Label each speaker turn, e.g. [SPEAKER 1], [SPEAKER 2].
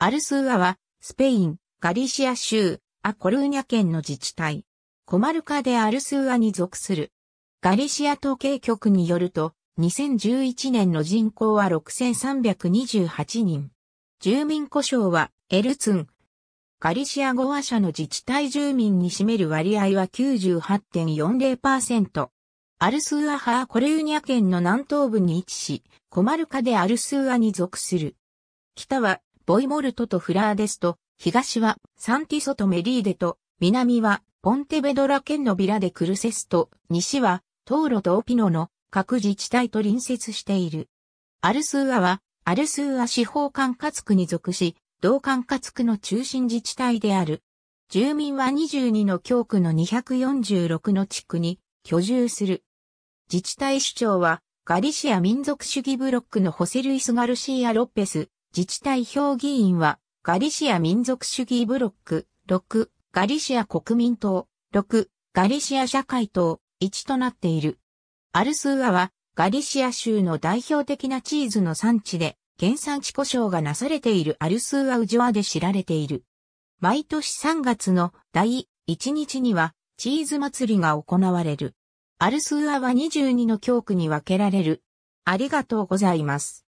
[SPEAKER 1] アルスーアは、スペイン、ガリシア州、アコルーニャ県の自治体。コマルカでアルスーアに属する。ガリシア統計局によると、2011年の人口は6328人。住民故障は、エルツン。ガリシア語話者の自治体住民に占める割合は98.40%。アルスーア派コルーニャ県の南東部に位置し、コマルカでアルスーアに属する。北はボイモルトとフラーデスト、東はサンティソとメリーデと、南はポンテベドラ県のビラでクルセスト、西はトーロとオピノの各自治体と隣接している。アルスーアは、アルスーア司法管轄区に属し、同管轄区の中心自治体である。住民は22の教区の246の地区に居住する。自治体首長は、ガリシア民族主義ブロックのホセルイス・ガルシーア・ロッペス、自治体評議員は、ガリシア民族主義ブロック、6、ガリシア国民党、6、ガリシア社会党、1となっている。アルスーアは、ガリシア州の代表的なチーズの産地で、原産地故障がなされているアルスーアウジョアで知られている。毎年3月の第1日には、チーズ祭りが行われる。アルスーアは22の教区に分けられる。ありがとうございます。